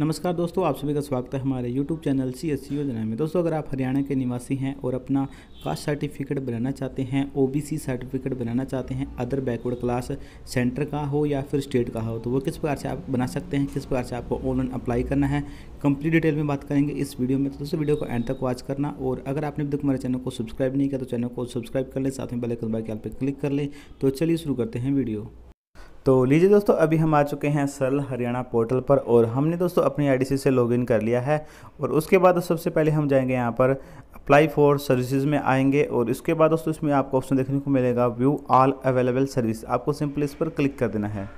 नमस्कार दोस्तों आप सभी का स्वागत है हमारे YouTube channel C S C योजना में दोस्तों अगर आप हरियाणा के निवासी हैं और अपना कास्ट सर्टिफिकेट बनाना चाहते हैं ओबीसी सर्टिफिकेट बनाना चाहते हैं अदर बैकवर्ड क्लास सेंटर का हो या फिर स्टेट का हो तो वो किस प्रकार से आप बना सकते हैं किस प्रकार से आपको ऑनलाइन अप्लाई करना है कंप्लीट डिटेल में बात करेंगे इस वीडियो में तो दोस्तों वीडियो को एंड तक वॉच करना और अगर आपने अभी तक हमारे चैनल को सब्सक्राइब नहीं किया तो चैनल को सब्सक्राइब कर लें साथ में बेलाइकन बाइक पर क्लिक कर लें तो चलिए शुरू करते हैं वीडियो तो लीजिए दोस्तों अभी हम आ चुके हैं सरल हरियाणा पोर्टल पर और हमने दोस्तों अपनी आईडीसी से लॉगिन कर लिया है और उसके बाद सबसे पहले हम जाएंगे यहाँ पर अप्लाई फॉर सर्विसेज में आएंगे और इसके बाद दोस्तों इसमें आपको ऑप्शन देखने को मिलेगा व्यू ऑल अवेलेबल सर्विस आपको सिंपल इस पर क्लिक कर देना है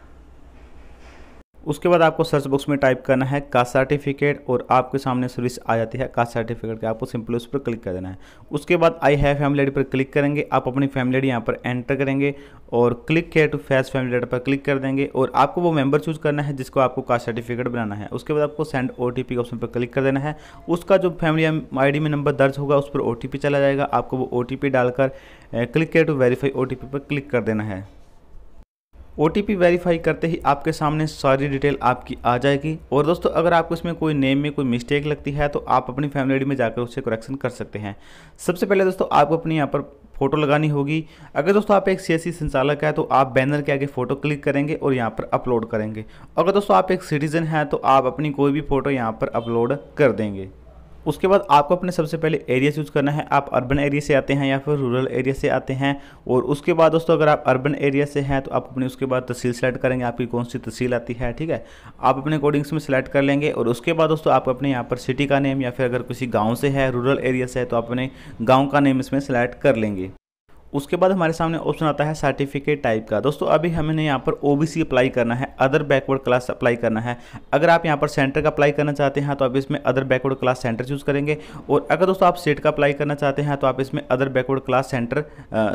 उसके बाद आपको सर्च बॉक्स में टाइप करना है कास्ट सर्टिफिकेट और आपके सामने सर्विस आ जाती है कास्ट सर्टिफिकेट का आपको सिंपल उस पर क्लिक कर देना है उसके बाद आई हैव फैमिली आईडी पर क्लिक करेंगे आप अपनी फैमिली आईडी यहाँ पर एंटर करेंगे और क्लिक हेयर टू फैस फैमिली आईडी पर क्लिक कर देंगे और आपको वो मेंबर चूज करना है जिसको आपको कास्ट सर्टिफिकेट बनाना है उसके बाद आपको सेंड ओ के ऑप्शन पर क्लिक कर देना है उसका जो फैमिली आई में नंबर दर्ज होगा उस पर ओ चला जाएगा आपको वो ओ डालकर क्लिक हेयर टू वेरीफाई ओ पर क्लिक कर देना है ओ वेरीफाई करते ही आपके सामने सारी डिटेल आपकी आ जाएगी और दोस्तों अगर आपको इसमें कोई नेम में कोई मिस्टेक लगती है तो आप अपनी फैमिली आई में जाकर उसे करेक्शन कर सकते हैं सबसे पहले दोस्तों आपको अपनी यहाँ पर फोटो लगानी होगी अगर दोस्तों आप एक सी संचालक है तो आप बैनर के आगे फ़ोटो क्लिक करेंगे और यहाँ पर अपलोड करेंगे अगर दोस्तों आप एक सिटीज़न है तो आप अपनी कोई भी फ़ोटो यहाँ पर अपलोड कर देंगे उसके बाद आपको अपने सबसे पहले एरिया चूज़ करना है आप अर्बन एरिया से आते हैं या फिर रूरल एरिया से आते हैं और उसके बाद दोस्तों अगर आप अर्बन एरिया से हैं तो आप अपने उसके बाद तहसील सेलेक्ट करेंगे आपकी कौन सी तहसील आती है ठीक है आप अपने अकॉर्डिंग्स में सेलेक्ट कर लेंगे और उसके बाद दोस्तों आप अपने यहाँ पर सिटी का नेम या फिर अगर किसी गाँव से है रूरल एरिया से है तो आप अपने गाँव का नेम इसमें सेलेक्ट कर लेंगे उसके बाद हमारे सामने ऑप्शन आता है सर्टिफिकेट टाइप का दोस्तों अभी हमें यहाँ पर ओबीसी अप्लाई करना है अदर बैकवर्ड क्लास अप्लाई करना है अगर आप यहाँ पर सेंटर का अप्लाई करना चाहते हैं तो आप इसमें other backward class centre choose करेंगे और अगर दोस्तों आप स्टेट का अप्लाई करना चाहते हैं तो आप इसमें other backward class centre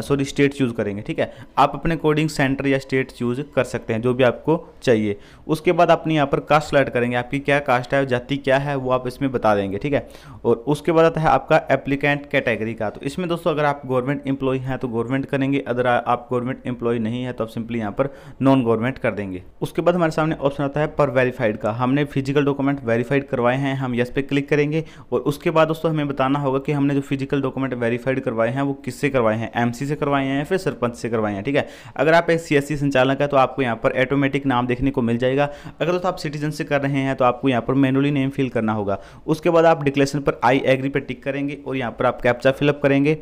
sorry state choose करेंगे ठीक है आप अपने अकॉर्डिंग सेंटर या स्टेट चूज़ कर सकते हैं जो भी आपको चाहिए उसके बाद अपने यहाँ पर कास्ट सेलेक्ट करेंगे आपकी क्या कास्ट है जाति क्या है वो आप इसमें बता देंगे ठीक है और उसके बाद आता है आपका एप्लीकेंट कैटेगरी का तो इसमें दोस्तों अगर आप गवर्नमेंट इंप्लॉई हैं तो गवर्नमेंट करेंगे अदर आप गवर्नमेंट एम्प्लॉई नहीं है तो आप सिंपली यहाँ पर नॉन गवर्नमेंट कर देंगे उसके बाद हमारे सामने ऑप्शन आता है पर वेरीफाइड का हमने फिजिकल डॉक्यूमेंट वेरीफाइड करवाए हैं हम यस पे क्लिक करेंगे और उसके बाद दोस्तों हमें बताना होगा कि हमने जो फिजिकल डॉक्यूमेंट वेरीफाइड करवाए हैं वो किससे करवाए हैं एम से करवाए हैं फिर सरपंच से करवाए हैं ठीक है अगर आप एक सी संचालक है तो आपको यहाँ पर ऑटोमेटिक नाम देखने को मिल जाएगा अगर दोस्तों आप सिटीजन से कर रहे हैं तो आपको यहाँ पर मैनुअली नेम फिल करना होगा उसके बाद आप डिक्लेरेशन पर आई एग्री पर टिक करेंगे और यहाँ पर आप कैप्चा फिलअप करेंगे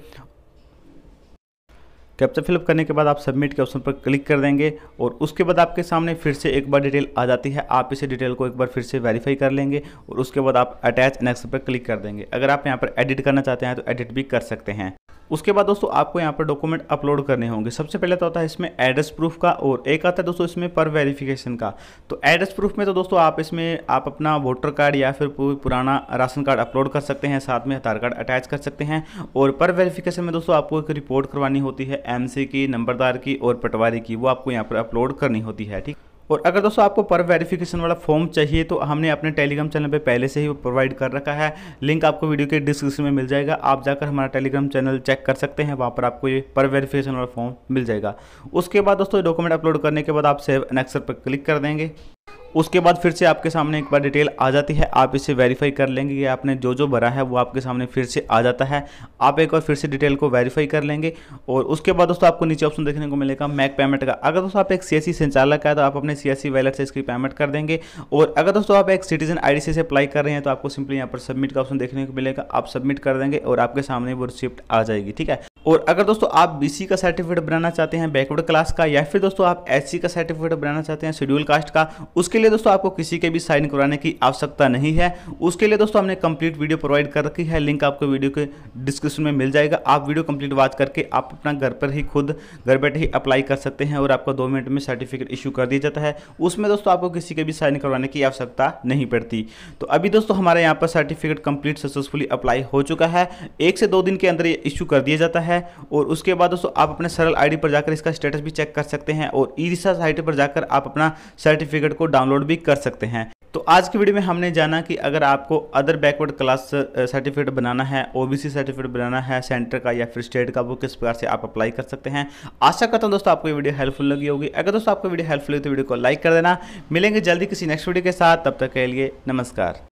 कैप्चा फिलअप करने के बाद आप सबमिट के ऑप्शन पर क्लिक कर देंगे और उसके बाद आपके सामने फिर से एक बार डिटेल आ जाती है आप इसे डिटेल को एक बार फिर से वेरीफाई कर लेंगे और उसके बाद आप अटैच नेक्स्ट पर क्लिक कर देंगे अगर आप यहाँ पर एडिट करना चाहते हैं तो एडिट भी कर सकते हैं उसके बाद दोस्तों आपको यहाँ पर डॉक्यूमेंट अपलोड करने होंगे सबसे पहले तो होता है इसमें एड्रेस प्रूफ का और एक आता है दोस्तों इसमें पर वेरिफिकेशन का तो एड्रेस प्रूफ में तो दोस्तों आप इसमें आप अपना वोटर कार्ड या फिर पुराना राशन कार्ड अपलोड कर सकते हैं साथ में आधार कार्ड अटैच कर सकते हैं और पर वेरिफिकेशन में दोस्तों आपको एक रिपोर्ट करवानी होती है एम की नंबरदार की और पटवारी की वो आपको यहाँ पर अपलोड करनी होती है ठीक और अगर दोस्तों आपको पर वेरिफिकेशन वाला फॉर्म चाहिए तो हमने अपने टेलीग्राम चैनल पर पहले से ही वो प्रोवाइड कर रखा है लिंक आपको वीडियो के डिस्क्रिप्शन में मिल जाएगा आप जाकर हमारा टेलीग्राम चैनल चेक कर सकते हैं वहाँ पर आपको ये पर वेरिफिकेशन वाला फॉर्म मिल जाएगा उसके बाद दोस्तों डॉक्यूमेंट अपलोड करने के बाद आप सेव एनेक्सर पर क्लिक कर देंगे उसके बाद फिर से आपके सामने एक बार डिटेल आ जाती है आप इसे वेरीफाई कर लेंगे कि आपने जो जो भरा है वो आपके सामने फिर से आ जाता है आप एक बार फिर से डिटेल को वेरीफाई कर लेंगे और उसके बाद दोस्तों आपको नीचे ऑप्शन देखने को मिलेगा मैक पेमेंट का अगर दोस्तों आप एक सी संचालक है तो आप अपने सी वैलेट से इसकी पेमेंट कर देंगे और अगर दोस्तों आप एक सिटीजन आई से अप्लाई कर रहे हैं तो आपको सिंपली यहाँ पर सबमिट का ऑप्शन देखने को मिलेगा आप सबमिट कर देंगे और आपके सामने वो रिसिप्ट आ जाएगी ठीक है और अगर दोस्तों आप बीसी का सर्टिफिकेट बनाना चाहते हैं बैकवर्ड क्लास का या फिर दोस्तों आप एससी का सर्टिफिकेट बनाना चाहते हैं शेड्यूल कास्ट का उसके लिए दोस्तों आपको किसी के भी साइन करवाने की आवश्यकता नहीं है उसके लिए दोस्तों हमने कंप्लीट वीडियो प्रोवाइड कर रखी है लिंक आपको वीडियो के डिस्क्रिप्शन में मिल जाएगा आप वीडियो कंप्लीट बात करके आप अपना घर पर ही खुद घर बैठे ही अप्लाई कर सकते हैं और आपको दो मिनट में सर्टिफिकेट इशू कर दिया जाता है उसमें दोस्तों आपको किसी के भी साइन करवाने की आवश्यकता नहीं पड़ती तो अभी दोस्तों हमारे यहाँ पर सर्टिफिकेट कंप्लीट सक्सेसफुली अप्लाई हो चुका है एक से दो दिन के अंदर ये इशू कर दिया जाता है है और उसके बाद दोस्तों आप अपने सरल आईडी पर जाकर इसका स्टेटस भी चेक कर सकते हैं और ई रिसर्च साइट पर जाकर आप अपना सर्टिफिकेट को डाउनलोड भी कर सकते हैं तो आज की वीडियो में हमने जाना कि अगर आपको अदर बैकवर्ड क्लास सर्टिफिकेट बनाना है ओबीसी सर्टिफिकेट बनाना है सेंटर का या फिर स्टेट का वो किस प्रकार से आप अप्लाई कर सकते हैं आशा करता हूं दोस्तों आपको ये वीडियो हेल्पफुल लगी होगी अगर दोस्तों आपको वीडियो हेल्पफुल लगी तो वीडियो को लाइक कर देना मिलेंगे जल्दी किसी नेक्स्ट वीडियो के साथ तब तक के लिए नमस्कार